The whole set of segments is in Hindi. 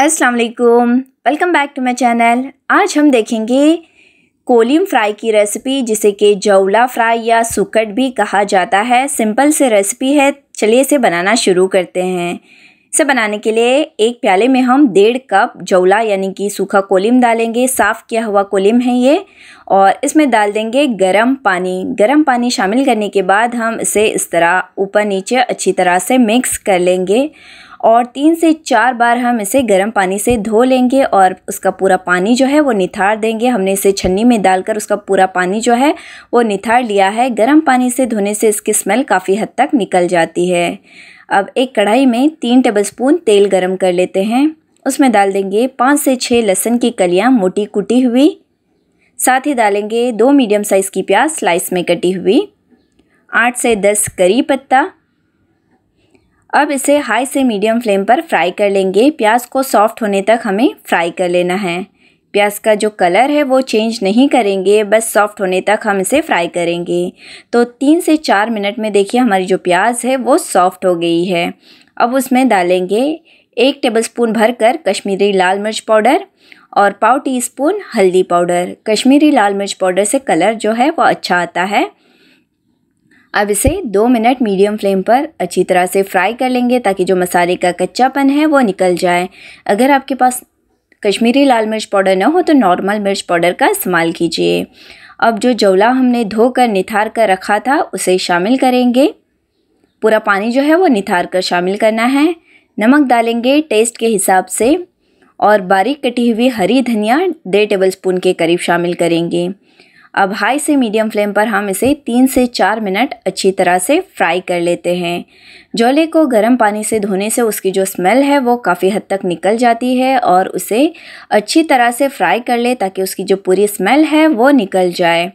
अस्सलाम वालेकुम welcome back to my channel आज हम देखेंगे कोलिम फ्राई की रेसिपी जिसे कि जवला फ्राई या सुकट भी कहा जाता है सिंपल से रेसिपी है चलिए इसे बनाना शुरू करते हैं इसे बनाने के लिए एक प्याले में हम डेढ़ कप जवला यानी कि सूखा कोलिम डालेंगे साफ़ किया हुआ कोलिम है ये और इसमें डाल देंगे गरम पानी गरम पानी शामिल करने के बाद हम इसे इस तरह ऊपर नीचे अच्छी तरह से मिक्स कर लेंगे और तीन से चार बार हम इसे गर्म पानी से धो लेंगे और उसका पूरा पानी जो है वो निथार देंगे हमने इसे छन्नी में डालकर उसका पूरा पानी जो है वो निथार लिया है गर्म पानी से धोने से इसकी स्मेल काफ़ी हद तक निकल जाती है अब एक कढ़ाई में तीन टेबलस्पून तेल गरम कर लेते हैं उसमें डाल देंगे पाँच से छः लहसुन की कलियाँ मोटी कुटी हुई साथ ही डालेंगे दो मीडियम साइज़ की प्याज स्लाइस में कटी हुई आठ से दस करी पत्ता अब इसे हाई से मीडियम फ्लेम पर फ्राई कर लेंगे प्याज को सॉफ्ट होने तक हमें फ्राई कर लेना है प्याज का जो कलर है वो चेंज नहीं करेंगे बस सॉफ्ट होने तक हम इसे फ्राई करेंगे तो तीन से चार मिनट में देखिए हमारी जो प्याज है वो सॉफ्ट हो गई है अब उसमें डालेंगे एक टेबलस्पून भरकर कश्मीरी लाल मिर्च पाउडर और पाव टी स्पून हल्दी पाउडर कश्मीरी लाल मिर्च पाउडर से कलर जो है वो अच्छा आता है अब इसे दो मिनट मीडियम फ्लेम पर अच्छी तरह से फ्राई कर लेंगे ताकि जो मसाले का कच्चापन है वो निकल जाए अगर आपके पास कश्मीरी लाल मिर्च पाउडर ना हो तो नॉर्मल मिर्च पाउडर का इस्तेमाल कीजिए अब जो जवला हमने धोकर निथार कर रखा था उसे शामिल करेंगे पूरा पानी जो है वो निथार कर शामिल करना है नमक डालेंगे टेस्ट के हिसाब से और बारीक कटी हुई हरी धनिया डेढ़ टेबल स्पून के करीब शामिल करेंगे अब हाई से मीडियम फ्लेम पर हम इसे तीन से चार मिनट अच्छी तरह से फ्राई कर लेते हैं जोले को गर्म पानी से धोने से उसकी जो स्मेल है वो काफ़ी हद तक निकल जाती है और उसे अच्छी तरह से फ्राई कर ले ताकि उसकी जो पूरी स्मेल है वो निकल जाए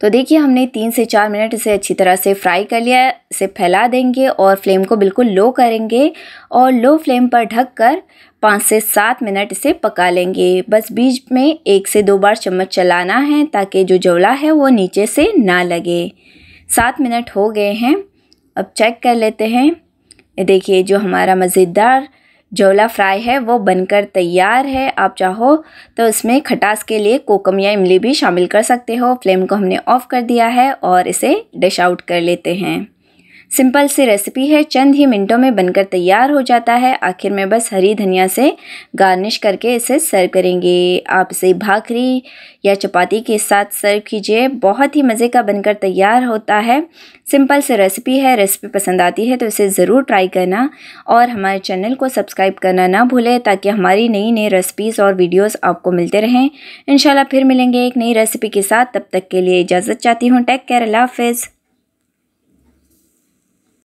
तो देखिए हमने तीन से चार मिनट इसे अच्छी तरह से फ्राई कर लिया इसे फैला देंगे और फ्लेम को बिल्कुल लो करेंगे और लो फ्लेम पर ढक कर पाँच से सात मिनट इसे पका लेंगे बस बीच में एक से दो बार चम्मच चलाना है ताकि जो जवला है वो नीचे से ना लगे सात मिनट हो गए हैं अब चेक कर लेते हैं देखिए जो हमारा मज़ेदार जोला फ्राई है वो बनकर तैयार है आप चाहो तो इसमें खटास के लिए कोकम या इमली भी शामिल कर सकते हो फ्लेम को हमने ऑफ़ कर दिया है और इसे डिश आउट कर लेते हैं सिंपल सी रेसिपी है चंद ही मिनटों में बनकर तैयार हो जाता है आखिर में बस हरी धनिया से गार्निश करके इसे सर्व करेंगे आप इसे भाखरी या चपाती के साथ सर्व कीजिए बहुत ही मज़े का बनकर तैयार होता है सिंपल सी रेसिपी है रेसिपी पसंद आती है तो इसे ज़रूर ट्राई करना और हमारे चैनल को सब्सक्राइब करना ना भूलें ताकि हमारी नई नई रेसिपीज़ और वीडियोज़ आपको मिलते रहें इन फिर मिलेंगे एक नई रेसिपी के साथ तब तक के लिए इजाज़त चाहती हूँ टेक केयर अल्लाह